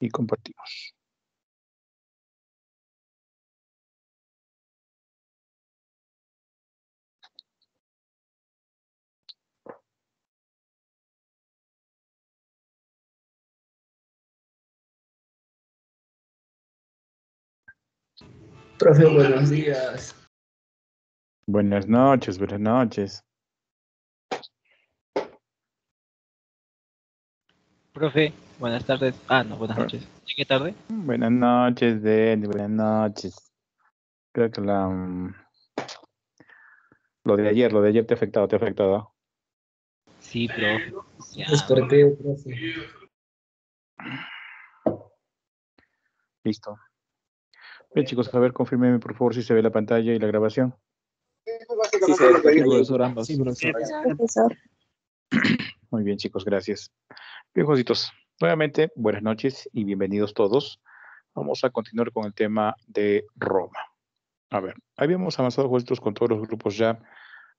y compartimos. Profe, buenos días. Buenas noches, buenas noches. Profe, buenas tardes. Ah, no, buenas ah. noches. qué tarde? Buenas noches, Denny, buenas noches. Creo que la... Mm, lo de ayer, lo de ayer te ha afectado, te ha afectado. Sí, profe. Pues, por profe. Listo. Bien, chicos, a ver, confirmenme, por favor si se ve la pantalla y la grabación. Sí, profesor, Muy bien, chicos, gracias. Bien, Juancitos, nuevamente buenas noches y bienvenidos todos. Vamos a continuar con el tema de Roma. A ver, habíamos avanzado juntos con todos los grupos ya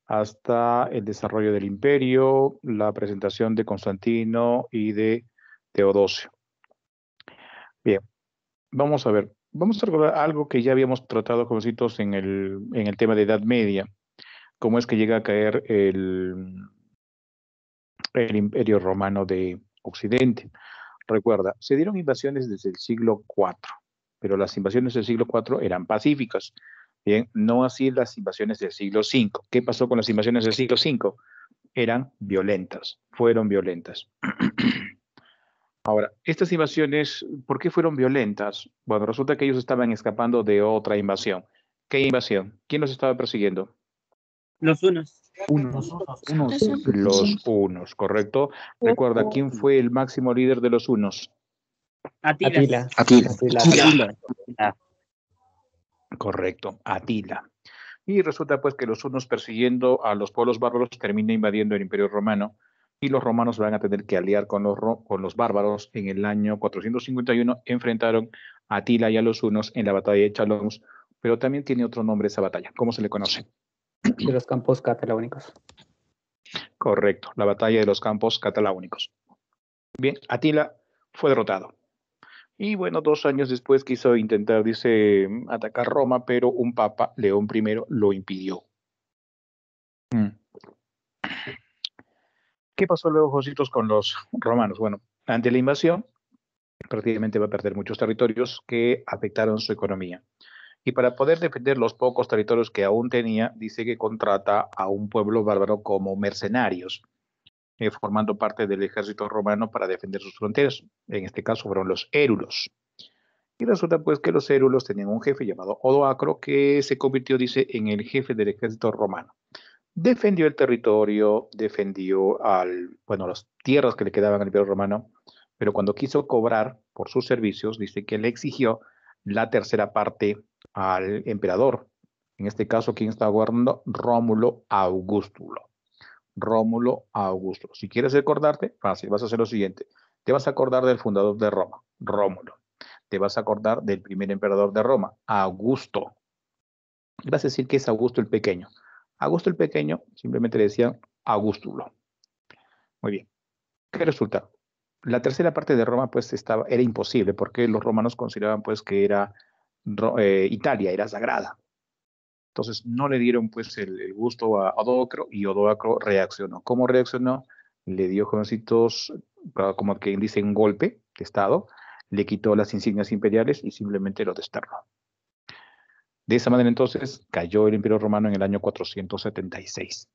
hasta el desarrollo del imperio, la presentación de Constantino y de Teodosio. Bien, vamos a ver, vamos a recordar algo que ya habíamos tratado, jovencitos, en el, en el tema de Edad Media, cómo es que llega a caer el, el imperio romano de, Occidente. Recuerda, se dieron invasiones desde el siglo IV, pero las invasiones del siglo IV eran pacíficas. Bien, no así las invasiones del siglo V. ¿Qué pasó con las invasiones del siglo V? Eran violentas, fueron violentas. Ahora, estas invasiones, ¿por qué fueron violentas? Bueno, resulta que ellos estaban escapando de otra invasión. ¿Qué invasión? ¿Quién los estaba persiguiendo? Los unos. Unos, unos, los unos, correcto. Recuerda, ¿quién fue el máximo líder de los unos? Atila. Atila. Atila. Correcto, Atila. Y resulta pues que los unos persiguiendo a los pueblos bárbaros termina invadiendo el Imperio Romano y los romanos van a tener que aliar con los, con los bárbaros. En el año 451 enfrentaron a Atila y a los unos en la batalla de Chalons, pero también tiene otro nombre esa batalla. ¿Cómo se le conoce? de los campos cataláunicos. Correcto, la batalla de los campos cataláunicos. Bien, Atila fue derrotado. Y bueno, dos años después quiso intentar, dice, atacar Roma, pero un papa, León I, lo impidió. Hmm. ¿Qué pasó luego, Jositos, con los romanos? Bueno, ante la invasión, prácticamente va a perder muchos territorios que afectaron su economía y para poder defender los pocos territorios que aún tenía, dice que contrata a un pueblo bárbaro como mercenarios, eh, formando parte del ejército romano para defender sus fronteras. En este caso fueron los érulos. Y resulta pues que los érulos tenían un jefe llamado Odoacro que se convirtió, dice, en el jefe del ejército romano. Defendió el territorio, defendió al, bueno, las tierras que le quedaban al imperio romano, pero cuando quiso cobrar por sus servicios, dice que le exigió la tercera parte al emperador. En este caso, ¿quién está guardando? Rómulo Augustulo. Rómulo Augustulo. Si quieres acordarte, fácil, vas a hacer lo siguiente. Te vas a acordar del fundador de Roma, Rómulo. Te vas a acordar del primer emperador de Roma, Augusto. Y vas a decir que es Augusto el Pequeño. Augusto el Pequeño, simplemente le decían Augustulo. Muy bien. ¿Qué resulta? La tercera parte de Roma, pues, estaba, era imposible, porque los romanos consideraban, pues, que era eh, Italia era sagrada. Entonces no le dieron pues el, gusto a Odoacro y Odoacro reaccionó. ¿Cómo reaccionó? Le dio jovencitos, como que dice, un golpe de Estado, le quitó las insignias imperiales y simplemente lo desterró. De esa manera entonces cayó el Imperio Romano en el año 476.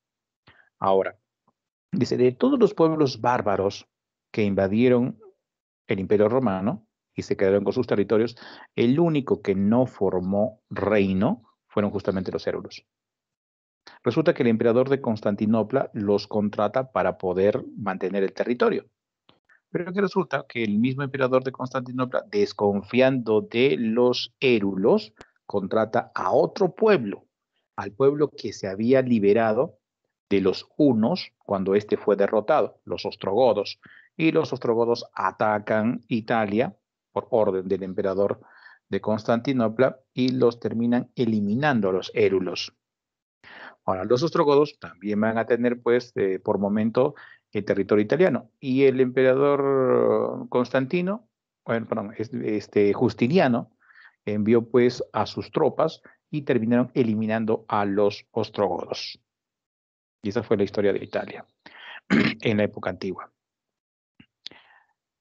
Ahora, dice, de todos los pueblos bárbaros que invadieron el Imperio Romano, y se quedaron con sus territorios. El único que no formó reino fueron justamente los hérulos. Resulta que el emperador de Constantinopla los contrata para poder mantener el territorio. Pero que resulta que el mismo emperador de Constantinopla, desconfiando de los érulos, contrata a otro pueblo, al pueblo que se había liberado de los hunos cuando éste fue derrotado, los ostrogodos. Y los ostrogodos atacan Italia por orden del emperador de Constantinopla y los terminan eliminando a los érulos. Ahora, los ostrogodos también van a tener, pues, eh, por momento, el territorio italiano. Y el emperador Constantino, bueno, perdón, este, Justiniano, envió, pues, a sus tropas y terminaron eliminando a los ostrogodos. Y esa fue la historia de Italia en la época antigua.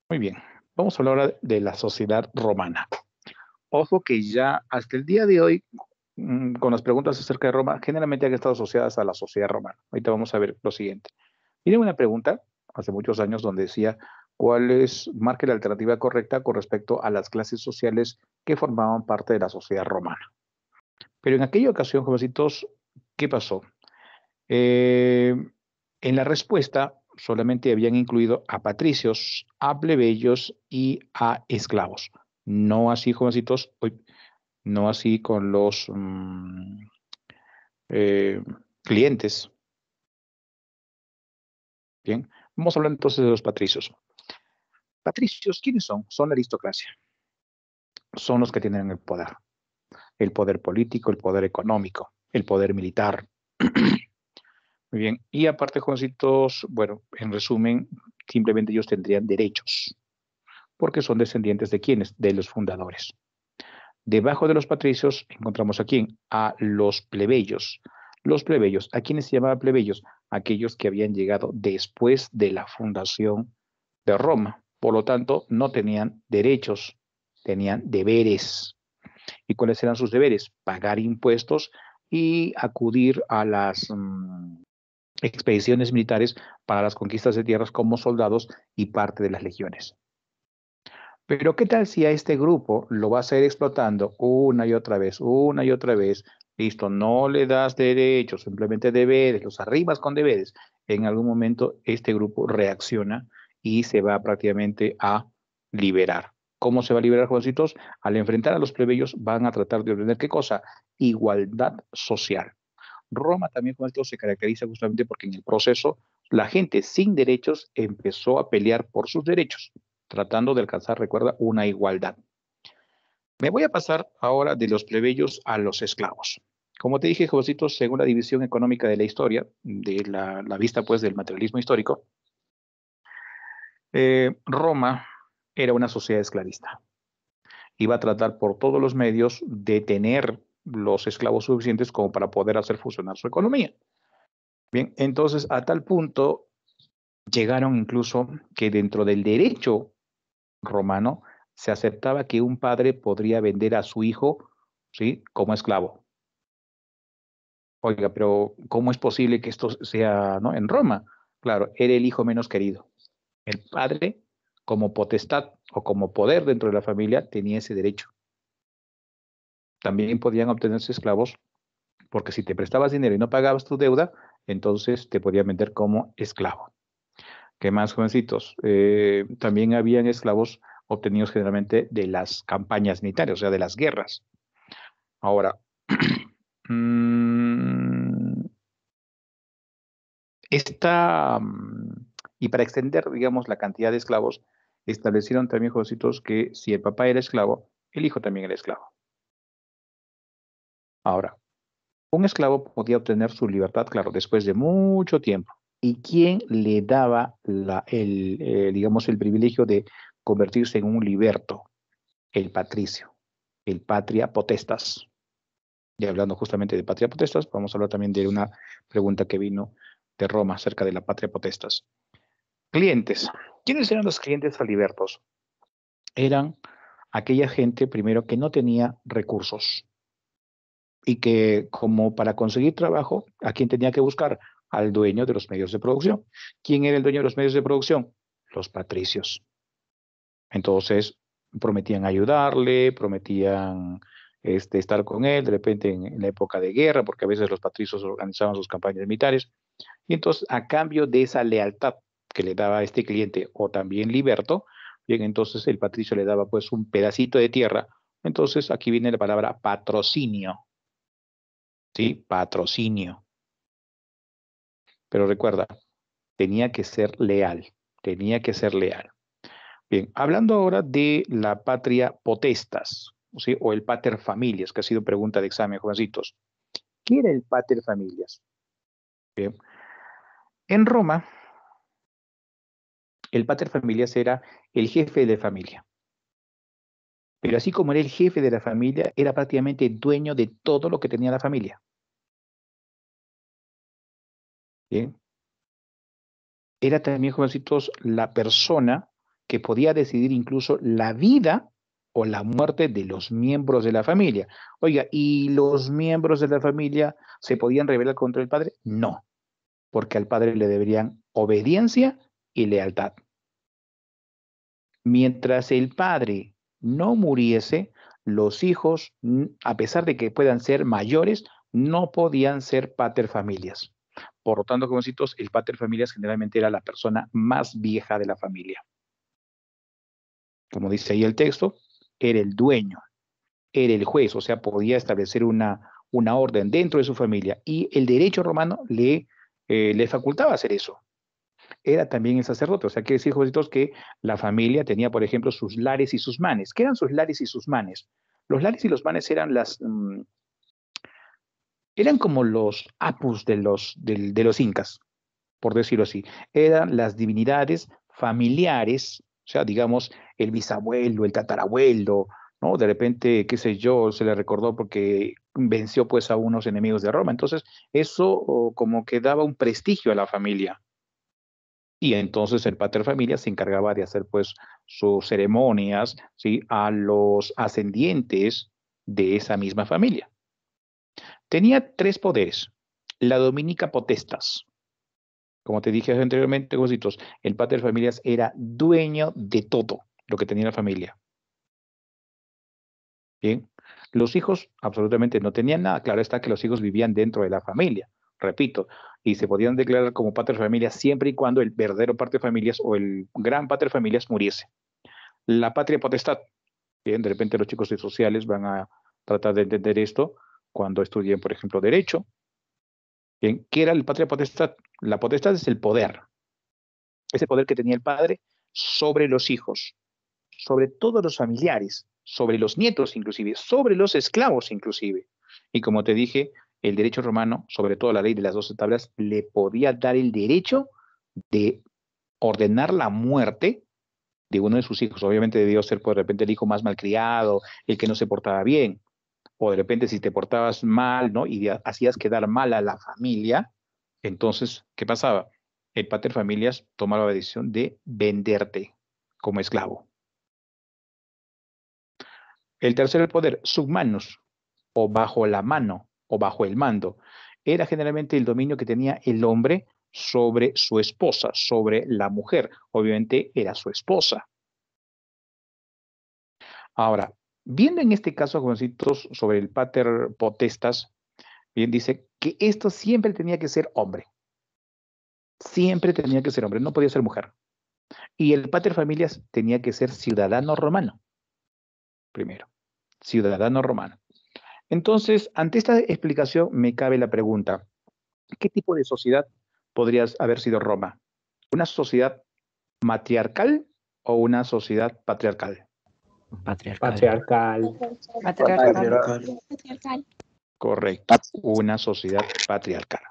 Muy bien. Vamos a hablar ahora de la sociedad romana. Ojo que ya hasta el día de hoy, mm, con las preguntas acerca de Roma, generalmente han estado asociadas a la sociedad romana. Ahorita vamos a ver lo siguiente. Miren una pregunta hace muchos años donde decía, ¿cuál es, marca la alternativa correcta con respecto a las clases sociales que formaban parte de la sociedad romana? Pero en aquella ocasión, jovencitos, ¿qué pasó? Eh, en la respuesta solamente habían incluido a patricios, a plebeyos y a esclavos. No así, jovencitos, no así con los mm, eh, clientes. Bien, vamos a hablar entonces de los patricios. Patricios, ¿quiénes son? Son la aristocracia. Son los que tienen el poder. El poder político, el poder económico, el poder militar. Muy bien. Y aparte, Juancitos, bueno, en resumen, simplemente ellos tendrían derechos, porque son descendientes de quienes? De los fundadores. Debajo de los patricios encontramos a quién? A los plebeyos. Los plebeyos, ¿a quiénes se llamaba plebeyos? Aquellos que habían llegado después de la fundación de Roma. Por lo tanto, no tenían derechos, tenían deberes. ¿Y cuáles eran sus deberes? Pagar impuestos y acudir a las mm, expediciones militares para las conquistas de tierras como soldados y parte de las legiones. Pero ¿qué tal si a este grupo lo vas a ir explotando una y otra vez, una y otra vez? Listo, no le das derechos, simplemente deberes, los arribas con deberes. En algún momento este grupo reacciona y se va prácticamente a liberar. ¿Cómo se va a liberar, juancitos? Al enfrentar a los plebeyos van a tratar de obtener qué cosa? Igualdad social. Roma también con esto se caracteriza justamente porque en el proceso la gente sin derechos empezó a pelear por sus derechos, tratando de alcanzar, recuerda, una igualdad. Me voy a pasar ahora de los plebeyos a los esclavos. Como te dije, Josito, según la división económica de la historia, de la, vista pues del materialismo histórico, eh, Roma era una sociedad esclavista. Iba a tratar por todos los medios de tener los esclavos suficientes como para poder hacer funcionar su economía. Bien, entonces a tal punto llegaron incluso que dentro del derecho romano se aceptaba que un padre podría vender a su hijo, ¿sí? Como esclavo. Oiga, pero ¿cómo es posible que esto sea, ¿no? En Roma, claro, era el hijo menos querido. El padre, como potestad o como poder dentro de la familia, tenía ese derecho también podían obtenerse esclavos, porque si te prestabas dinero y no pagabas tu deuda, entonces te podían vender como esclavo. ¿Qué más, jovencitos? Eh, también habían esclavos obtenidos generalmente de las campañas militares, o sea, de las guerras. Ahora, mm, esta, mm, y para extender, digamos, la cantidad de esclavos, establecieron también, jovencitos, que si el papá era esclavo, el hijo también era esclavo. Ahora, un esclavo podía obtener su libertad, claro, después de mucho tiempo. ¿Y quién le daba el, eh, digamos, el privilegio de convertirse en un liberto? El patricio, el patria potestas. Y hablando justamente de patria potestas, vamos a hablar también de una pregunta que vino de Roma acerca de la patria potestas. Clientes. ¿Quiénes eran los clientes al libertos? Eran aquella gente, primero, que no tenía recursos y que como para conseguir trabajo, ¿a quién tenía que buscar? Al dueño de los medios de producción. ¿Quién era el dueño de los medios de producción? Los patricios. Entonces, prometían ayudarle, prometían este, estar con él, de repente en, la época de guerra, porque a veces los patricios organizaban sus campañas militares. Y entonces, a cambio de esa lealtad que le daba este cliente, o también liberto, bien, entonces el patricio le daba pues un pedacito de tierra. Entonces, aquí viene la palabra patrocinio, ¿sí? Patrocinio. Pero recuerda, tenía que ser leal, tenía que ser leal. Bien, hablando ahora de la patria potestas, ¿sí? o el pater familias, que ha sido pregunta de examen, juancitos. ¿Qué era el pater familias? Bien. En Roma, el pater familias era el jefe de familia. Pero así como era el jefe de la familia, era prácticamente dueño de todo lo que tenía la familia. ¿Bien? Era también, jovencitos, la persona que podía decidir incluso la vida o la muerte de los miembros de la familia. Oiga, ¿y los miembros de la familia se podían rebelar contra el padre? No, porque al padre le deberían obediencia y lealtad. Mientras el padre no muriese, los hijos, a pesar de que puedan ser mayores, no podían ser paterfamilias. Por lo tanto, como citos, el paterfamilias generalmente era la persona más vieja de la familia. Como dice ahí el texto, era el dueño, era el juez, o sea, podía establecer una, orden dentro de su familia y el derecho romano le, eh, le facultaba hacer eso era también el sacerdote. O sea, que decir, jovencitos, que la familia tenía, por ejemplo, sus lares y sus manes. ¿Qué eran sus lares y sus manes? Los lares y los manes eran las... Mm, eran como los apus de los, de los incas, por decirlo así. Eran las divinidades familiares, o sea, digamos, el bisabuelo, el tatarabuelo, ¿no? De repente, qué sé yo, se le recordó porque venció pues a unos enemigos de Roma. Entonces, eso oh, como que daba un prestigio a la familia y entonces el pater familia se encargaba de hacer pues sus ceremonias ¿sí? a los ascendientes de esa misma familia. Tenía tres poderes. La dominica potestas. Como te dije anteriormente, Jositos, el pater familias era dueño de todo lo que tenía la familia. Bien, los hijos absolutamente no tenían nada. Claro está que los hijos vivían dentro de la familia. Repito, y se podían declarar como patria de familias siempre y cuando el verdadero patria de familias o el gran patria de familias muriese. La patria potestad. Bien, de repente los chicos de sociales van a tratar de entender esto cuando estudien, por ejemplo, derecho. Bien, ¿qué era la patria potestad? La potestad es el poder. Ese poder que tenía el padre sobre los hijos, sobre todos los familiares, sobre los nietos inclusive, sobre los esclavos inclusive. Y como te dije, el derecho romano, sobre todo la ley de las doce tablas, le podía dar el derecho de ordenar la muerte de uno de sus hijos. Obviamente debió ser por pues, de repente el hijo más malcriado, el que no se portaba bien, o de repente si te portabas mal, ¿no? Y hacías quedar mal a la familia, entonces, ¿qué pasaba? El pater familias tomaba la decisión de venderte como esclavo. El tercer poder, submanus, o bajo la mano, o bajo el mando, era generalmente el dominio que tenía el hombre sobre su esposa, sobre la mujer. Obviamente era su esposa. Ahora, viendo en este caso, jovencitos, sobre el pater potestas, bien dice que esto siempre tenía que ser hombre. Siempre tenía que ser hombre, no podía ser mujer. Y el pater familias tenía que ser ciudadano romano, primero, ciudadano romano. Entonces, ante esta explicación me cabe la pregunta, ¿qué tipo de sociedad podría haber sido Roma? ¿Una sociedad matriarcal o una sociedad patriarcal? Patriarcal. Patriarcal. Correcto. Una sociedad patriarcal.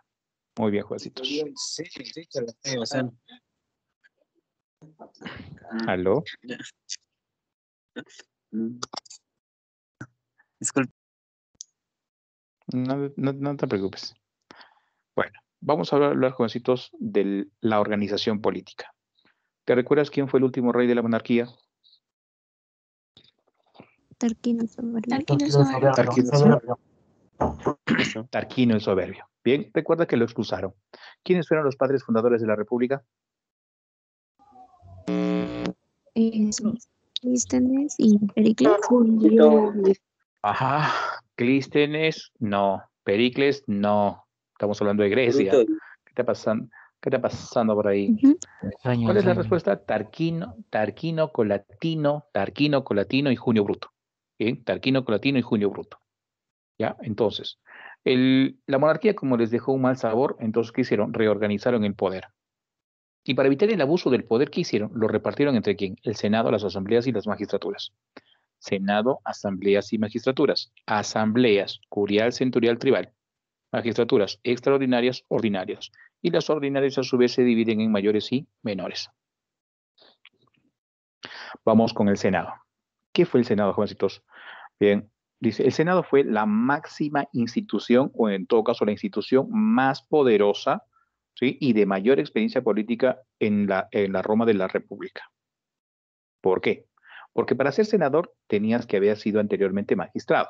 Muy bien, juecitos. Sí, No, te preocupes. Bueno, vamos a hablar, los jovencitos, de la organización política. ¿Te recuerdas quién fue el último rey de la monarquía? Tarquino el soberbio. Tarquino el soberbio. Tarquino el soberbio. Bien, recuerda que lo expulsaron. ¿Quiénes fueron los padres fundadores de la República? Eh, y Pericles. Ajá, Clístenes, no. Pericles, no. Estamos hablando de Grecia. ¿Qué está pasando? ¿Qué está pasando por ahí? ¿Cuál es la respuesta? Tarquino, Tarquino Colatino, Tarquino Colatino y Junio Bruto. ¿Bien? Tarquino Colatino y Junio Bruto. ¿Ya? Entonces, la monarquía, como les dejó un mal sabor, entonces, ¿qué hicieron? Reorganizaron el poder. Y para evitar el abuso del poder, ¿qué hicieron? Lo repartieron entre quién? El Senado, las asambleas y las magistraturas. Senado, asambleas y magistraturas. Asambleas, curial, centurial, tribal. Magistraturas extraordinarias, ordinarias. Y las ordinarias a su vez se dividen en mayores y menores. Vamos con el Senado. ¿Qué fue el Senado, jovencitos? Bien, dice, el Senado fue la máxima institución, o en todo caso la institución más poderosa y de mayor experiencia política en la, en la Roma de la República. ¿Por qué? Porque para ser senador tenías que haber sido anteriormente magistrado.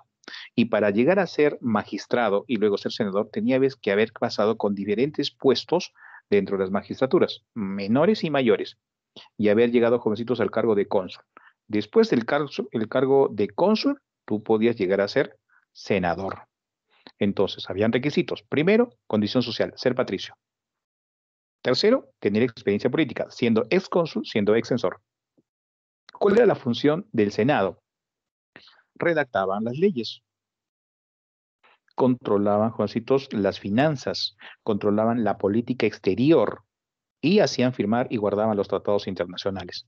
Y para llegar a ser magistrado y luego ser senador, tenías que haber pasado con diferentes puestos dentro de las magistraturas, menores y mayores, y haber llegado jovencitos al cargo de cónsul. Después del el cargo de cónsul, tú podías llegar a ser senador. Entonces, habían requisitos. Primero, condición social, ser patricio. Tercero, tener experiencia política, siendo ex cónsul, siendo ex censor. ¿Cuál era la función del Senado? Redactaban las leyes, controlaban, Juancitos, las finanzas, controlaban la política exterior y hacían firmar y guardaban los tratados internacionales.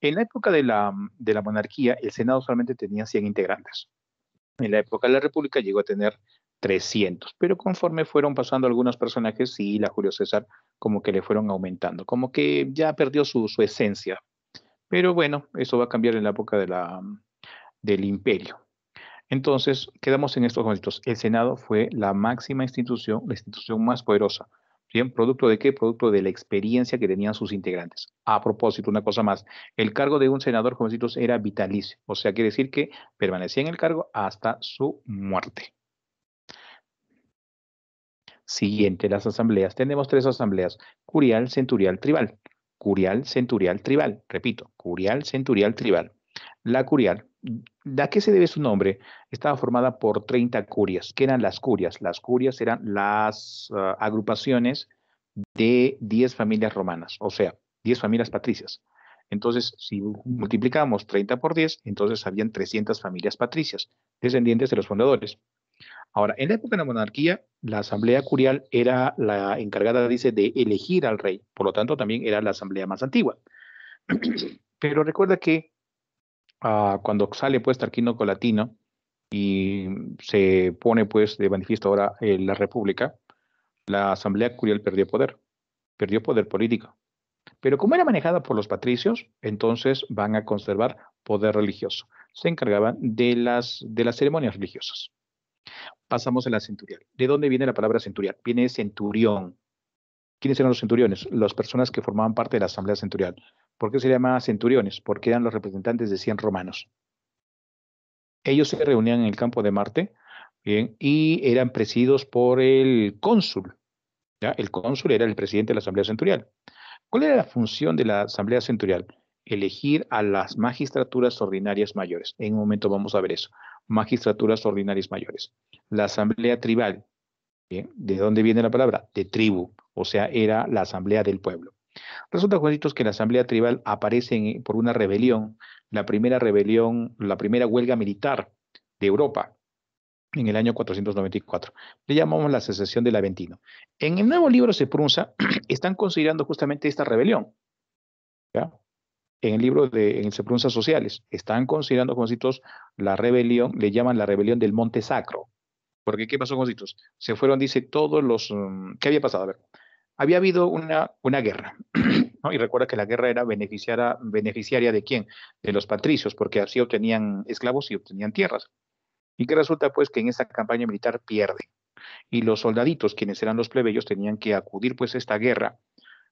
En la época de la, monarquía, el Senado solamente tenía 100 integrantes. En la época de la República llegó a tener 300, pero conforme fueron pasando algunos personajes, sí, la Julio César como que le fueron aumentando, como que ya perdió su esencia, pero bueno, eso va a cambiar en la época del imperio. Entonces, quedamos en estos momentos. El Senado fue la máxima institución, la institución más poderosa. ¿Bien? ¿Producto de qué? Producto de la experiencia que tenían sus integrantes. A propósito, una cosa más. El cargo de un senador, decimos, era vitalicio. O sea, quiere decir que permanecía en el cargo hasta su muerte. Siguiente, las asambleas. Tenemos tres asambleas, curial, centurial, tribal curial centurial tribal. Repito, curial centurial tribal. La curial, ¿a qué se debe su nombre? Estaba formada por 30 curias. ¿Qué eran las curias? Las curias eran las ah, agrupaciones de 10 familias romanas, o sea, 10 familias patricias. Entonces, si multiplicamos 30 por 10, entonces habían 300 familias patricias, descendientes de los fundadores. Ahora, en la época de la monarquía, la asamblea curial era la encargada, dice, de elegir al rey, por lo tanto también era la asamblea más antigua. Pero recuerda que ah, cuando sale pues Tarquino Colatino y se pone pues de manifiesto ahora eh, la república, la asamblea curial perdió poder, perdió poder político. Pero como era manejada por los patricios, entonces van a conservar poder religioso. Se encargaban de las, de las ceremonias religiosas. Pasamos a la centurial. ¿De dónde viene la palabra centurial? Viene centurión. ¿Quiénes eran los centuriones? Las personas que formaban parte de la asamblea centurial. ¿Por qué se llamaba centuriones? Porque eran los representantes de 100 romanos. Ellos se reunían en el campo de Marte bien, y eran presididos por el cónsul. ¿ya? El cónsul era el presidente de la asamblea centurial. ¿Cuál era la función de la asamblea centurial? Elegir a las magistraturas ordinarias mayores. En un momento vamos a ver eso magistraturas ordinarias mayores. La asamblea tribal, ¿de dónde viene la palabra? De tribu, o sea, era la asamblea del pueblo. Resulta, Juanitos, que la asamblea tribal aparece por una rebelión, la primera rebelión, la primera huelga militar de Europa, en el año 494. Le llamamos la secesión del Aventino. En el nuevo libro Prunza, están considerando justamente esta rebelión. ¿ya? en el libro de en Sociales. Están considerando, Concitos, la rebelión, le llaman la rebelión del Monte Sacro. Porque, ¿qué pasó, Concitos? Se fueron, dice, todos los... Mm, ¿Qué había pasado? A ver, había habido una, una guerra. ¿no? Y recuerda que la guerra era beneficiaria, beneficiaria de quién? De los patricios, porque así obtenían esclavos y obtenían tierras. Y que resulta, pues, que en esa campaña militar pierden. Y los soldaditos, quienes eran los plebeyos, tenían que acudir, pues, a esta guerra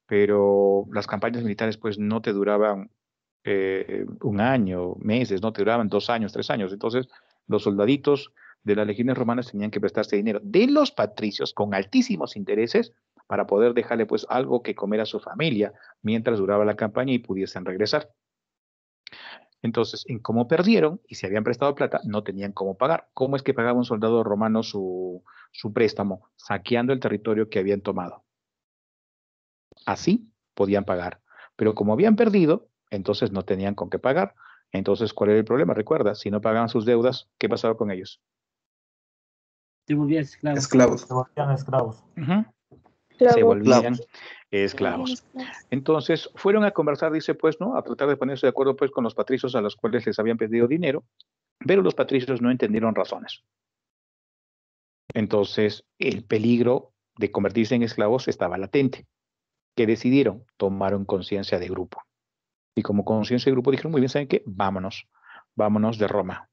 pero las campañas militares pues no te duraban eh, un año, meses, no te duraban dos años, tres años. Entonces, los soldaditos de las legiones romanas tenían que prestarse dinero de los patricios con altísimos intereses para poder dejarle pues algo que comer a su familia mientras duraba la campaña y pudiesen regresar. Entonces, en cómo perdieron y se habían prestado plata, no tenían cómo pagar. ¿Cómo es que pagaba un soldado romano su, su préstamo? Saqueando el territorio que habían tomado. Así podían pagar. Pero como habían perdido, entonces no tenían con qué pagar. Entonces, ¿cuál era el problema? Recuerda, si no pagaban sus deudas, ¿qué pasaba con ellos? Se volvían esclavos. Se volvían esclavos. Se volvían esclavos. Entonces, fueron a conversar, dice, pues, ¿no? A tratar de ponerse de acuerdo, pues, con los patricios a los cuales les habían pedido dinero, pero los patricios no entendieron razones. Entonces, el peligro de convertirse en esclavos estaba latente. ¿Qué decidieron? Tomaron conciencia de grupo. Y como conciencia y grupo dijeron, muy bien, ¿saben que Vámonos, vámonos de Roma.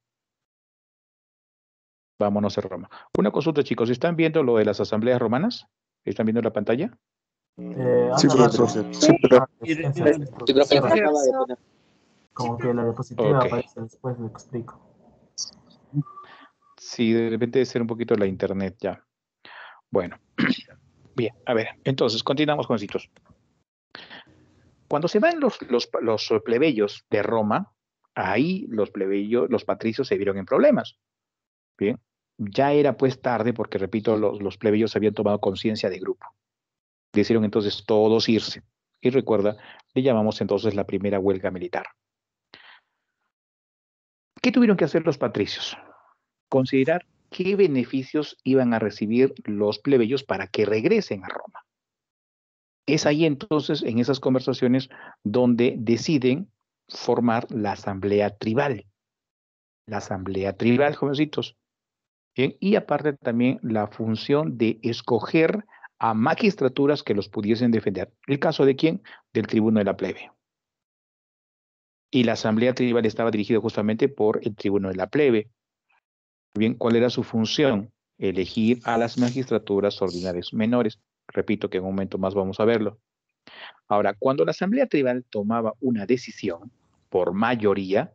Vámonos de Roma. Una consulta, chicos, ¿están viendo lo de las asambleas romanas? ¿Están viendo la pantalla? Eh, sí, Como que la diapositiva aparece después, me explico. Sí, de repente debe ser un poquito la internet ya. Bueno, bien, a ver, entonces, continuamos, con citos. Cuando se van los, eh, plebeyos de Roma, ahí los plebeyos, los patricios se vieron en problemas. Bien, ya era pues tarde porque, repito, los, los plebeyos habían tomado conciencia de grupo. Decidieron entonces todos irse. Y recuerda, le llamamos entonces la primera huelga militar. ¿Qué tuvieron que hacer los patricios? Considerar qué beneficios iban a recibir los plebeyos para que regresen a Roma. Es ahí entonces, en esas conversaciones, donde deciden formar la asamblea tribal. La asamblea tribal, jovencitos. y aparte también la función de escoger a magistraturas que los pudiesen defender. ¿El caso de quién? Del tribuno de la plebe. Y la asamblea tribal estaba dirigida justamente por el tribuno de la plebe. Bien, ¿cuál era su función? Elegir a las magistraturas ordinarias menores. Repito que en un momento más vamos a verlo. Ahora, cuando la Asamblea Tribal tomaba una decisión por mayoría,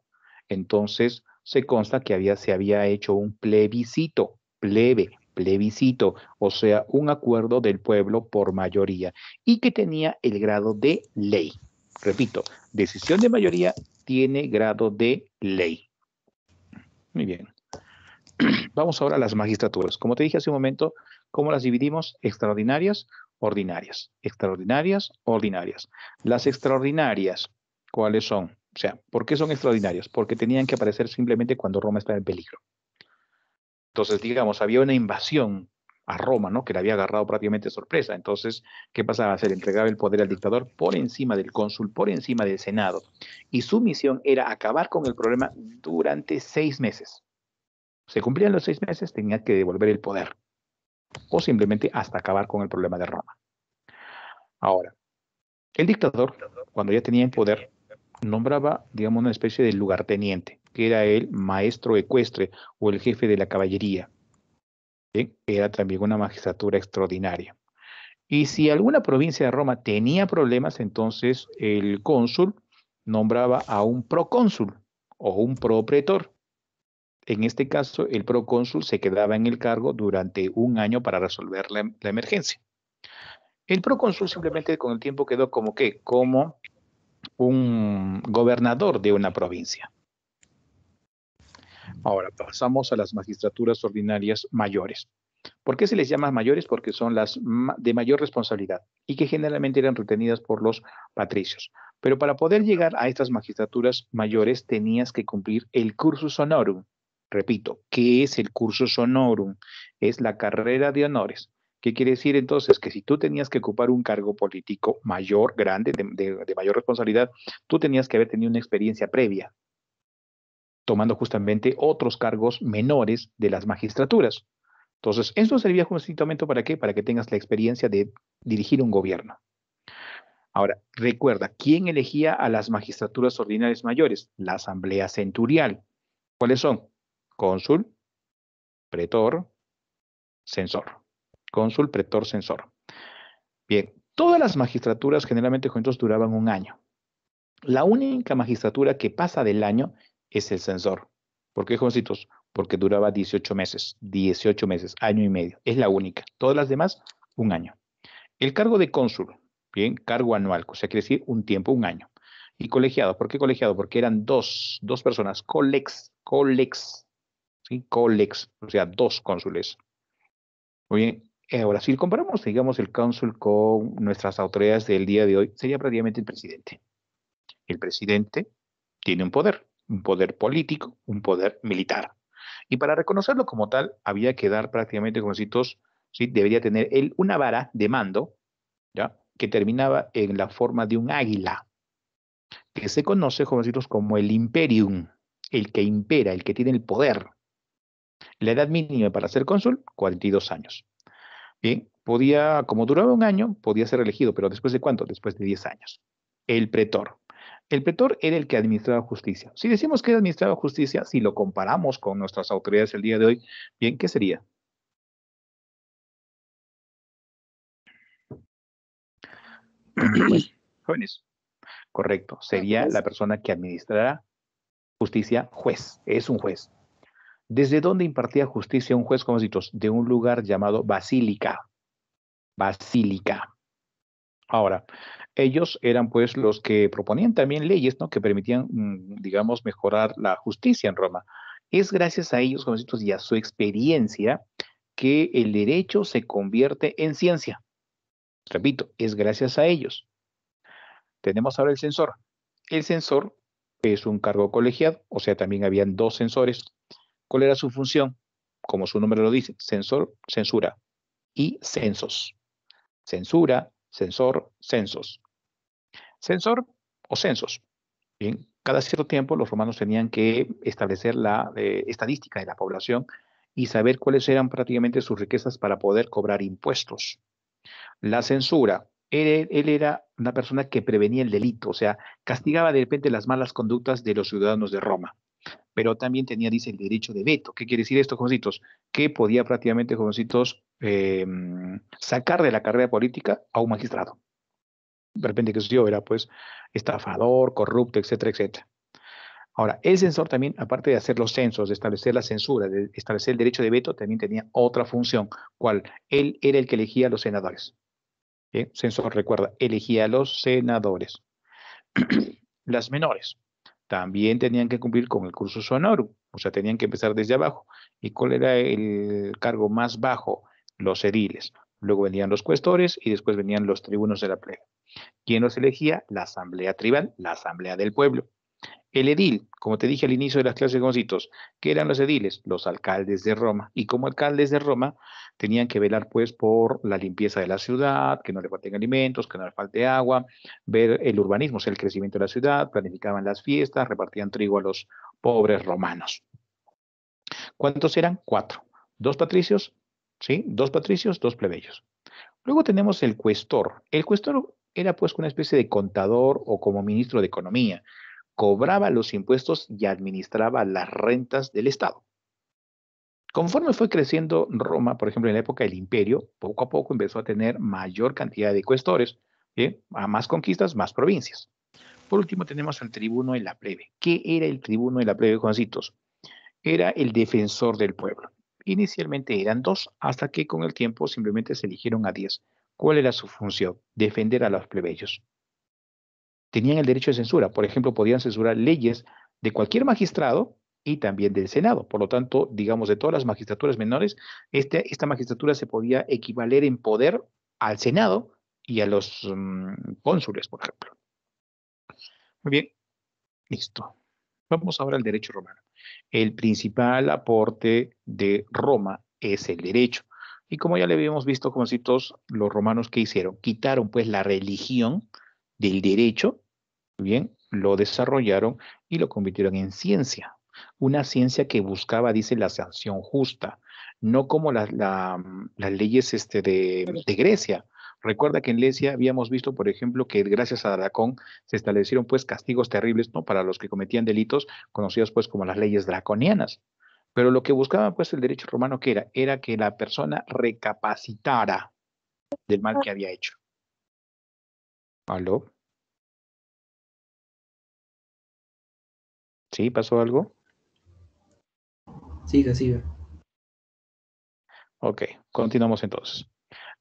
entonces se consta que había, se había hecho un plebiscito, plebe, plebiscito, o sea, un acuerdo del pueblo por mayoría y que tenía el grado de ley. Repito, decisión de mayoría tiene grado de ley. Muy bien. Vamos ahora a las magistraturas. Como te dije hace un momento, ¿cómo las dividimos? Extraordinarias, ordinarias. Extraordinarias, ordinarias. Las extraordinarias, ¿cuáles son? O sea, ¿por qué son extraordinarias? Porque tenían que aparecer simplemente cuando Roma estaba en peligro. Entonces, digamos, había una invasión a Roma, ¿no? Que la había agarrado prácticamente sorpresa. Entonces, ¿qué pasaba? Se le entregaba el poder al dictador por encima del cónsul, por encima del Senado. Y su misión era acabar con el problema durante seis meses se cumplían los seis meses, tenía que devolver el poder o simplemente hasta acabar con el problema de Roma. Ahora, el dictador, cuando ya tenía el poder, nombraba, digamos, una especie de lugarteniente, que era el maestro ecuestre o el jefe de la caballería. Era también una magistratura extraordinaria. Y si alguna provincia de Roma tenía problemas, entonces el cónsul nombraba a un procónsul o un propretor, en este caso, el procónsul se quedaba en el cargo durante un año para resolver la, emergencia. El procónsul simplemente con el tiempo quedó como que, como un gobernador de una provincia. Ahora pasamos a las magistraturas ordinarias mayores. ¿Por qué se les llama mayores? Porque son las de mayor responsabilidad y que generalmente eran retenidas por los patricios. Pero para poder llegar a estas magistraturas mayores tenías que cumplir el cursus honorum, Repito, ¿qué es el curso sonorum? Es la carrera de honores. ¿Qué quiere decir entonces? Que si tú tenías que ocupar un cargo político mayor, grande, de, mayor responsabilidad, tú tenías que haber tenido una experiencia previa, tomando justamente otros cargos menores de las magistraturas. Entonces, eso servía justamente para qué? Para que tengas la experiencia de dirigir un gobierno. Ahora, recuerda, ¿quién elegía a las magistraturas ordinarias mayores? La Asamblea Centurial. ¿Cuáles son? cónsul, pretor, censor. Cónsul, pretor, censor. Bien, todas las magistraturas generalmente juntos duraban un año. La única magistratura que pasa del año es el censor. ¿Por qué, Porque duraba 18 meses, 18 meses, año y medio. Es la única. Todas las demás, un año. El cargo de cónsul, bien, cargo anual, o sea, quiere decir un tiempo, un año. Y colegiado, ¿por qué colegiado? Porque eran dos, dos personas, colex, colex, y Colex, o sea, dos cónsules. Muy bien, eh, ahora si comparamos, digamos, el cónsul con nuestras autoridades del día de hoy, sería prácticamente el presidente. El presidente tiene un poder, un poder político, un poder militar. Y para reconocerlo como tal, había que dar prácticamente, como debería tener él una vara de mando, ¿ya? que terminaba en la forma de un águila, que se conoce, jovencitos, como el imperium, el que impera, el que tiene el poder. La edad mínima para ser cónsul, 42 años. Bien, podía, como duraba un año, podía ser elegido, pero después de cuánto? Después de 10 años. El pretor. El pretor era el que administraba justicia. Si decimos que administraba justicia, si lo comparamos con nuestras autoridades el día de hoy, bien, ¿qué sería? Pues jóvenes. Correcto. Ah, sería pues. la persona que administrará justicia juez. Es un juez desde dónde impartía justicia un juez, como de un lugar llamado Basílica. Basílica. Ahora, ellos eran pues los que proponían también leyes, ¿no? Que permitían, mm, digamos, mejorar la justicia en Roma. Es gracias a ellos, decimos, y a su experiencia que el derecho se convierte en ciencia. Repito, es gracias a ellos. Tenemos ahora el censor. El censor es un cargo colegiado, o sea, también habían dos censores, ¿Cuál era su función? Como su nombre lo dice, censor, censura y censos. Censura, censor, censos. Censor o censos. Bien, cada cierto tiempo los romanos tenían que establecer la eh, estadística de la población y saber cuáles eran prácticamente sus riquezas para poder cobrar impuestos. La censura. él, era una persona que prevenía el delito, o sea, castigaba de repente las malas conductas de los ciudadanos de Roma pero también tenía, dice, el derecho de veto. ¿Qué quiere decir esto, jovencitos? Que podía prácticamente, jovencitos, em, sacar de la carrera política a un magistrado. De repente, que yo, era pues estafador, corrupto, etcétera, etcétera. Ahora, el censor también, aparte de hacer los censos, de establecer la censura, de establecer el derecho de veto, también tenía otra función, cual él era el que elegía a los senadores. El Censor, recuerda, elegía a los senadores. Las menores también tenían que cumplir con el curso sonoro, o sea, tenían que empezar desde abajo. ¿Y cuál era el cargo más bajo? Los ediles. Luego venían los cuestores y después venían los tribunos de la plebe. ¿Quién los elegía? La asamblea tribal, la asamblea del pueblo. El edil, como te dije al inicio de las clases de Goncitos, ¿qué eran los ediles? Los alcaldes de Roma. Y como alcaldes de Roma, tenían que velar pues por la limpieza de la ciudad, que no le falten alimentos, que no le falte agua, ver el urbanismo, o sea, el crecimiento de la ciudad, planificaban las fiestas, repartían trigo a los pobres romanos. ¿Cuántos eran? Cuatro. Dos patricios, ¿sí? Dos patricios, dos plebeyos. Luego tenemos el cuestor. El cuestor era pues una especie de contador o como ministro de economía cobraba los impuestos y administraba las rentas del Estado. Conforme fue creciendo Roma, por ejemplo, en la época del imperio, poco a poco empezó a tener mayor cantidad de cuestores, ¿eh? a más conquistas, más provincias. Por último, tenemos el tribuno en la plebe. ¿Qué era el tribuno de la plebe, Juancitos? Era el defensor del pueblo. Inicialmente eran dos, hasta que con el tiempo simplemente se eligieron a diez. ¿Cuál era su función? Defender a los plebeyos tenían el derecho de censura. Por ejemplo, podían censurar leyes de cualquier magistrado y también del Senado. Por lo tanto, digamos, de todas las magistraturas menores, este, esta magistratura se podía equivaler en poder al Senado y a los mm, cónsules, por ejemplo. Muy bien, listo. Vamos ahora al derecho romano. El principal aporte de Roma es el derecho. Y como ya le habíamos visto, todos los romanos que hicieron, quitaron pues la religión del derecho, bien, lo desarrollaron y lo convirtieron en ciencia. Una ciencia que buscaba, dice, la sanción justa, no como las leyes este, de, Grecia. Recuerda que en Lesia habíamos visto, por ejemplo, que gracias a Dracón se establecieron pues castigos terribles ¿no? para los que cometían delitos conocidos pues como las leyes draconianas. Pero lo que buscaba pues el derecho romano que era, era que la persona recapacitara del mal que había hecho. ¿Aló? ¿Sí? ¿Pasó algo? Siga, siga. Ok, continuamos entonces.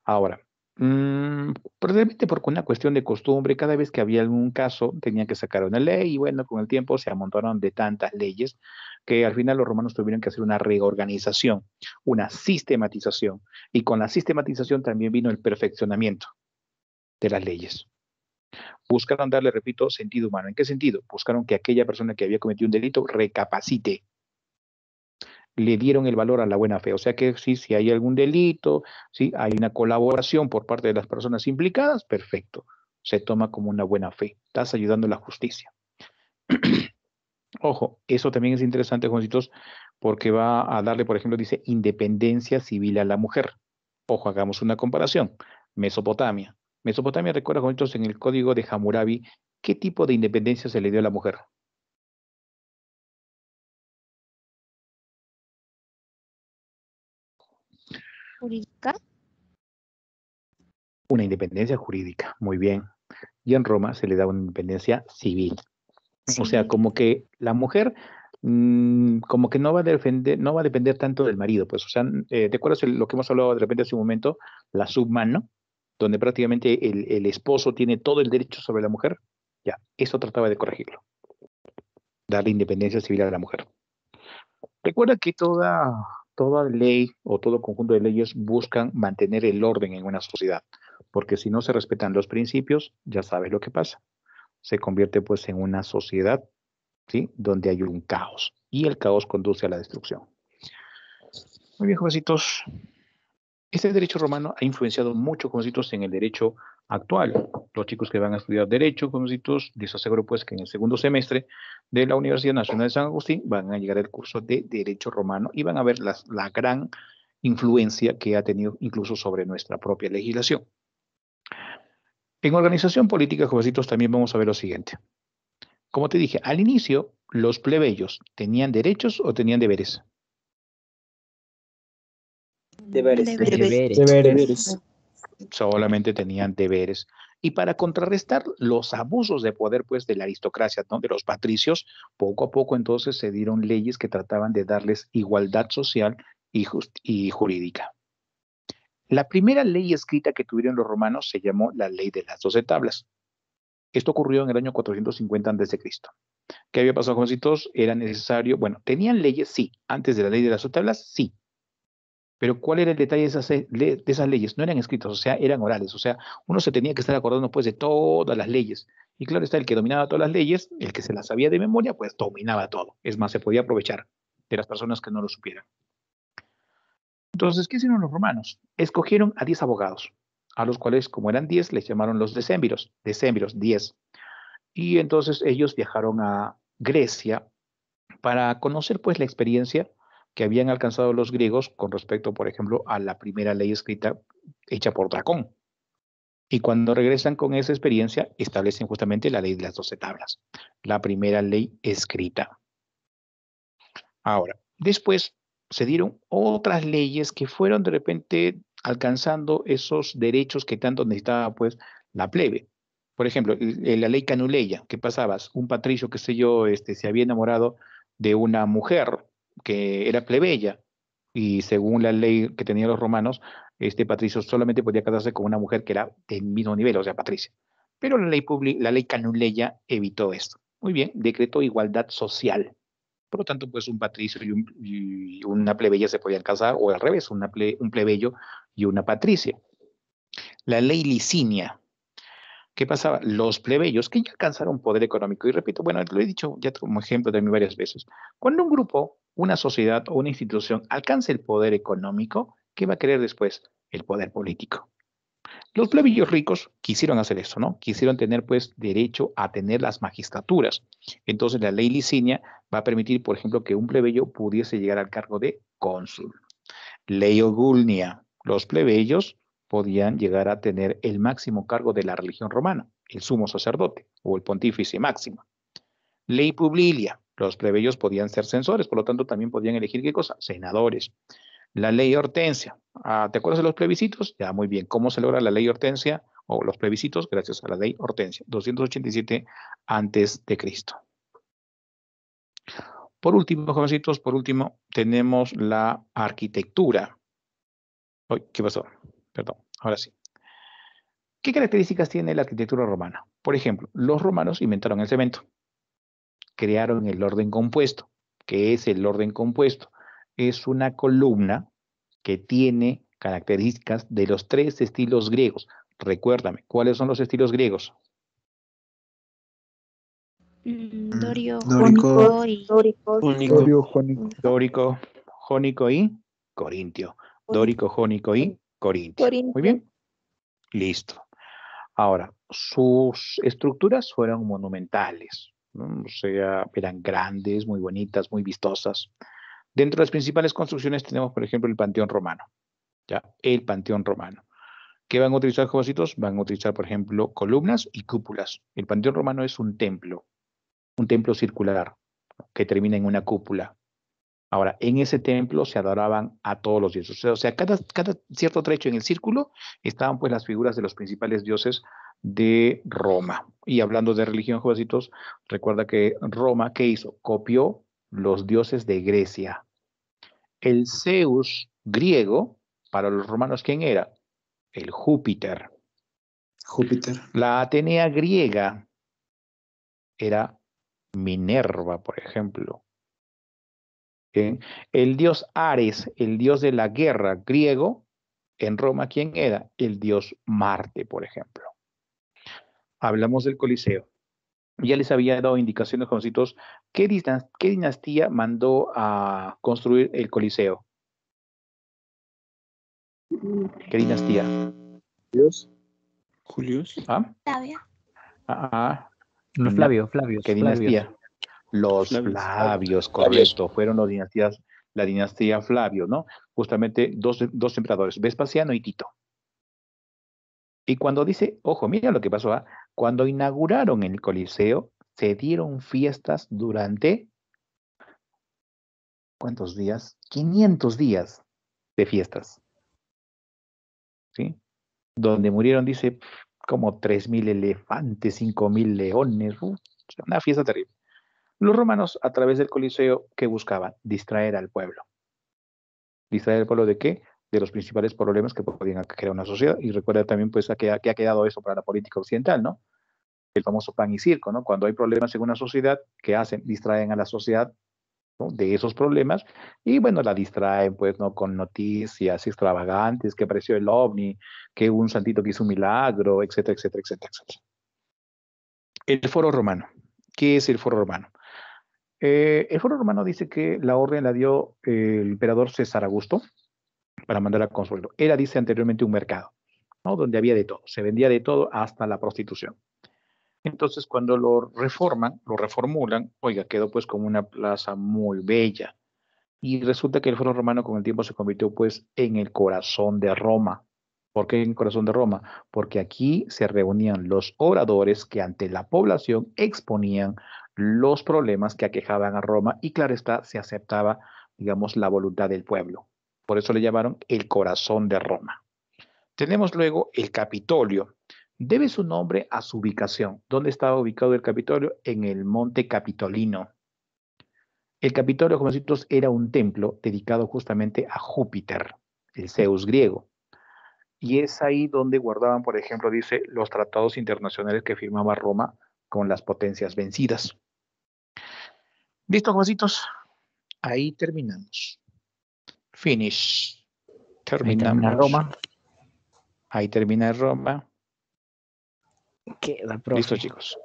Ahora, probablemente mm, porque una cuestión de costumbre, cada vez que había algún caso tenían que sacar una ley y bueno, con el tiempo se amontonaron de tantas leyes que al final los romanos tuvieron que hacer una reorganización, una sistematización. Y con la sistematización también vino el perfeccionamiento de las leyes. Buscaron darle, repito, sentido humano. ¿En qué sentido? Buscaron que aquella persona que había cometido un delito recapacite. Le dieron el valor a la buena fe. O sea que sí, si hay algún delito, si hay una colaboración por parte de las personas implicadas, perfecto. Se toma como una buena fe. Estás ayudando a la justicia. Ojo, eso también es interesante, Juancitos, porque va a darle, por ejemplo, dice independencia civil a la mujer. Ojo, hagamos una comparación. Mesopotamia, Mesopotamia recuerda entonces en el Código de Hammurabi. ¿Qué tipo de independencia se le dio a la mujer? ¿Jurídica? Una independencia jurídica, muy bien. Y en Roma se le da una independencia civil. O sea, como que la mujer mm, como que no va a defender, no va a depender tanto del marido, pues, o sea, eh, ¿te acuerdas lo que hemos hablado de repente hace un momento? La ¿no? donde prácticamente el, esposo tiene todo el derecho sobre la mujer, ya, eso trataba de corregirlo, darle independencia civil a la mujer. Recuerda que toda, toda ley o todo conjunto de leyes buscan mantener el orden en una sociedad, porque si no se respetan los principios, ya sabes lo que pasa. Se convierte pues en una sociedad ¿sí? donde hay un caos y el caos conduce a la destrucción. Muy bien, jovencitos, este derecho romano ha influenciado mucho, conocidos, en el derecho actual. Los chicos que van a estudiar derecho, concitos, les aseguro pues que en el segundo semestre de la Universidad Nacional de San Agustín van a llegar al curso de derecho romano y van a ver la gran influencia que ha tenido incluso sobre nuestra propia legislación. En organización política, jovencitos, también vamos a ver lo siguiente. Como te dije, al inicio, los plebeyos tenían derechos o tenían deberes. Deberes. Solamente tenían deberes. Y para contrarrestar los abusos de poder pues de la aristocracia, de los patricios, poco a poco entonces se dieron leyes que trataban de darles igualdad social y, y jurídica. La primera ley escrita que tuvieron los romanos se llamó la ley de las doce tablas. Esto ocurrió en el año 450 a.C. ¿Qué había pasado, jovencitos? Era necesario, bueno, ¿tenían leyes? Sí. ¿Antes de la ley de las doce tablas? Sí. Pero ¿cuál era el detalle de esas, leyes? No eran escritas, o sea, eran orales. O sea, uno se tenía que estar acordando pues de todas las leyes. Y claro está, el que dominaba todas las leyes, el que se las sabía de memoria, pues dominaba todo. Es más, se podía aprovechar de las personas que no lo supieran. Entonces, ¿qué hicieron los romanos? Escogieron a 10 abogados, a los cuales, como eran 10, les llamaron los decémviros, decémviros, 10. Y entonces ellos viajaron a Grecia para conocer pues la experiencia que habían alcanzado los griegos con respecto, por ejemplo, a la primera ley escrita hecha por Dracón. Y cuando regresan con esa experiencia, establecen justamente la ley de las doce tablas, la primera ley escrita. Ahora, después se dieron otras leyes que fueron de repente alcanzando esos derechos que tanto necesitaba pues la plebe. Por ejemplo, la ley canuleya, que pasabas, un patricio, qué sé yo, este, se había enamorado de una mujer que era plebeya y según la ley que tenían los romanos, este patricio solamente podía casarse con una mujer que era del mismo nivel, o sea, patricia. Pero la ley, la ley canuleya evitó esto. Muy bien, decretó igualdad social. Por lo tanto, pues un patricio y, una plebeya se podían casar, o al revés, un plebeyo y una patricia. La ley licinia, ¿Qué pasaba? Los plebeyos que ya alcanzaron poder económico, y repito, bueno, lo he dicho ya como ejemplo de mí varias veces, cuando un grupo, una sociedad o una institución alcanza el poder económico, ¿qué va a querer después? El poder político. Los plebeyos ricos quisieron hacer eso, ¿no? Quisieron tener, pues, derecho a tener las magistraturas. Entonces, la ley Licinia va a permitir, por ejemplo, que un plebeyo pudiese llegar al cargo de cónsul. Ley Ogulnia, los plebeyos podían llegar a tener el máximo cargo de la religión romana, el sumo sacerdote o el pontífice máximo. Ley Publilia, los plebeyos podían ser censores, por lo tanto también podían elegir qué cosa, senadores. La ley Hortensia, ah, ¿te acuerdas de los plebiscitos? Ya, muy bien. ¿Cómo se logra la ley Hortensia o los plebiscitos? Gracias a la ley Hortensia, 287 antes de Cristo. Por último, jovencitos, por último, tenemos la arquitectura. ¿Qué pasó? Perdón, ahora sí. ¿Qué características tiene la arquitectura romana? Por ejemplo, los romanos inventaron el cemento, crearon el orden compuesto. ¿Qué es el orden compuesto? Es una columna que tiene características de los tres estilos griegos. Recuérdame, ¿cuáles son los estilos griegos? Dorio, mm, mm, Dórico, Dórico, Jónico y Corintio. Dórico, Jónico y Corinto, Muy bien. Listo. Ahora, sus estructuras fueron monumentales, o sea, eran grandes, muy bonitas, muy vistosas. Dentro de las principales construcciones tenemos, por ejemplo, el Panteón Romano, ¿ya? El Panteón Romano. ¿Qué van a utilizar, jovencitos? Van a utilizar, por ejemplo, columnas y cúpulas. El Panteón Romano es un templo, un templo circular que termina en una cúpula. Ahora, en ese templo se adoraban a todos los dioses. O sea, cada, cierto trecho en el círculo estaban pues las figuras de los principales dioses de Roma. Y hablando de religión, jovencitos, recuerda que Roma, ¿qué hizo? Copió los dioses de Grecia. El Zeus griego, para los romanos, ¿quién era? El Júpiter. Júpiter. La Atenea griega era Minerva, por ejemplo. El dios Ares, el dios de la guerra griego, en Roma, ¿quién era? El dios Marte, por ejemplo. Hablamos del Coliseo. Ya les había dado indicaciones, Juancitos, ¿qué, qué dinastía mandó a construir el Coliseo? ¿Qué dinastía? ¿Julius? Julius. ¿Ah? ah, ah. No, Flavio, Flavio. ¿Qué dinastía? Los Flavios, correcto, fueron los dinastías, la dinastía Flavio, ¿no? Justamente dos, emperadores, Vespasiano y Tito. Y cuando dice, ojo, mira lo que pasó, ¿ah? cuando inauguraron el Coliseo, se dieron fiestas durante, ¿cuántos días? 500 días de fiestas. ¿Sí? Donde murieron, dice, como 3.000 elefantes, 5.000 leones, una fiesta terrible los romanos a través del Coliseo que buscaban distraer al pueblo. ¿Distraer al pueblo de qué? De los principales problemas que podían crear una sociedad. Y recuerda también pues que, ha quedado eso para la política occidental, ¿no? El famoso pan y circo, ¿no? Cuando hay problemas en una sociedad, ¿qué hacen? Distraen a la sociedad de esos problemas y bueno, la distraen pues no con noticias extravagantes, que apareció el ovni, que un santito que hizo un milagro, etcétera, etcétera, etcétera, etcétera. El foro romano. ¿Qué es el foro romano? Eh, el foro romano dice que la orden la dio el emperador César Augusto para mandar a Consuelo. Era, dice anteriormente, un mercado, ¿no? donde había de todo, se vendía de todo hasta la prostitución. Entonces, cuando lo reforman, lo reformulan, oiga, quedó pues como una plaza muy bella. Y resulta que el foro romano con el tiempo se convirtió pues en el corazón de Roma. ¿Por qué en el corazón de Roma? Porque aquí se reunían los oradores que ante la población exponían los problemas que aquejaban a Roma y claro está, se aceptaba, digamos, la voluntad del pueblo. Por eso le llamaron el corazón de Roma. Tenemos luego el Capitolio. Debe su nombre a su ubicación. ¿Dónde estaba ubicado el Capitolio? En el Monte Capitolino. El Capitolio, como decimos, era un templo dedicado justamente a Júpiter, el Zeus griego. Y es ahí donde guardaban, por ejemplo, dice, los tratados internacionales que firmaba Roma con las potencias vencidas. Listo, jovencitos. Ahí terminamos. Finish. Terminamos. Ahí termina Roma. Ahí termina Roma. Queda, profe. Listo, chicos.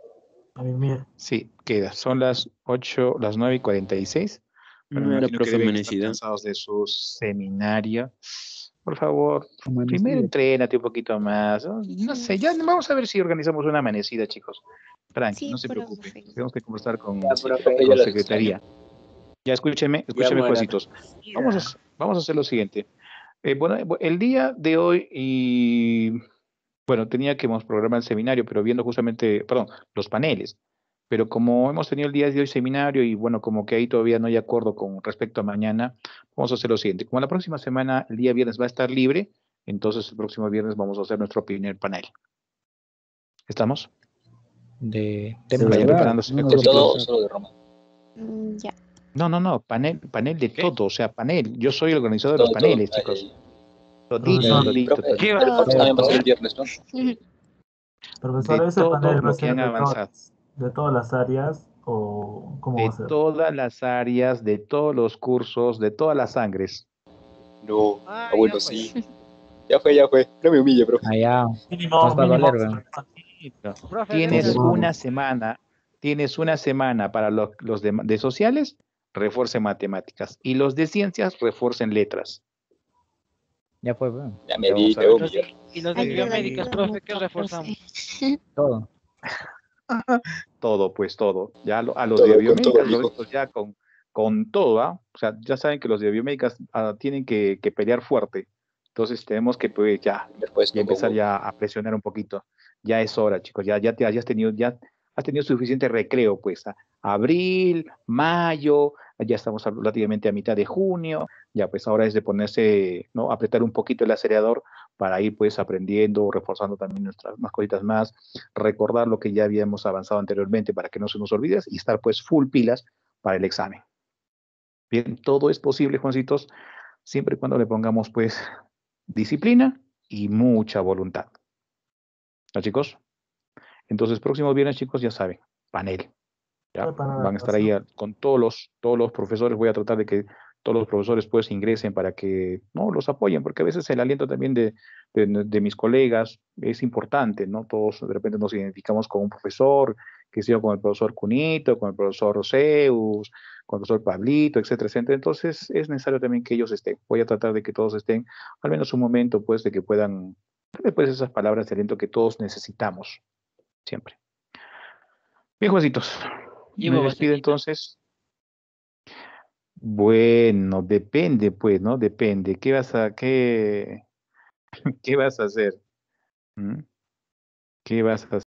A mí mira. Sí, queda. Son las 8, las 9 y 46. Pero no, la profe que cansados de su seminario por favor. Primero entrénate un poquito más. No, sé, ya vamos a ver si organizamos una amanecida, chicos. Tranqui, no se preocupen. Tenemos que conversar con la secretaría. Ya escúcheme, escúcheme, cositos Vamos a, vamos a hacer lo siguiente. Eh, bueno, eh, el día de hoy y bueno, tenía que programar el seminario, pero viendo justamente, perdón, los paneles. Pero como hemos tenido el día de hoy seminario y bueno, como que ahí todavía no hay acuerdo con respecto a mañana, vamos a hacer lo siguiente. Como la próxima semana, el día viernes va a estar libre, entonces el próximo viernes vamos a hacer nuestro primer panel. ¿Estamos? De, de No, mm, ya. No, no, no, panel, panel de todo, o sea, panel. Yo soy el organizador de los paneles, chicos. ¿Qué va a pasar el viernes, no? Profesor, ese panel de todas las áreas o cómo de va todas las áreas, de todos los cursos, de todas las sangres. No, ah, bueno, sí. Ya fue, ya fue. No me humille, profe. Ah, ya. mínimo, tienes una semana, tienes una semana para los, los de, sociales, refuercen matemáticas. Y los de ciencias, refuercen letras. Ya fue, bueno. Ya me humille Y los de biomédicas, profe, ¿qué reforzamos. Todo todo, pues todo. Ya a los de biomédicas, ya con, con todo, ¿ah? sea, ya saben que los de biomédicas ah, tienen que, pelear fuerte. Entonces tenemos que pues, ya, empezar ya a presionar un poquito. Ya es hora, chicos. Ya, ya te tenido, ya has tenido suficiente recreo, pues. Abril, mayo, ya estamos relativamente a mitad de junio ya pues ahora es de ponerse, ¿no? Apretar un poquito el acelerador para ir pues aprendiendo, reforzando también nuestras más cositas más, recordar lo que ya habíamos avanzado anteriormente para que no se nos olvide y estar pues full pilas para el examen. Bien, todo es posible, Juancitos, siempre y cuando le pongamos pues disciplina y mucha voluntad. ¿No, chicos? Entonces, próximos viernes, chicos, ya saben, panel. ¿ya? Van a estar ahí con todos los, todos los profesores. Voy a tratar de que todos los profesores pues ingresen para que no los apoyen, porque a veces el aliento también de, mis colegas es importante, ¿no? Todos de repente nos identificamos con un profesor, que sea con el profesor Cunito, con el profesor Roseus, con el profesor Pablito, etcétera, etcétera. Entonces es necesario también que ellos estén. Voy a tratar de que todos estén, al menos un momento pues, de que puedan, después pues, esas palabras de aliento que todos necesitamos, siempre. Bien, y me despido entonces. Bueno, depende, pues, ¿no? Depende. ¿Qué vas a, qué, qué vas a hacer? ¿Mm? ¿Qué vas a hacer?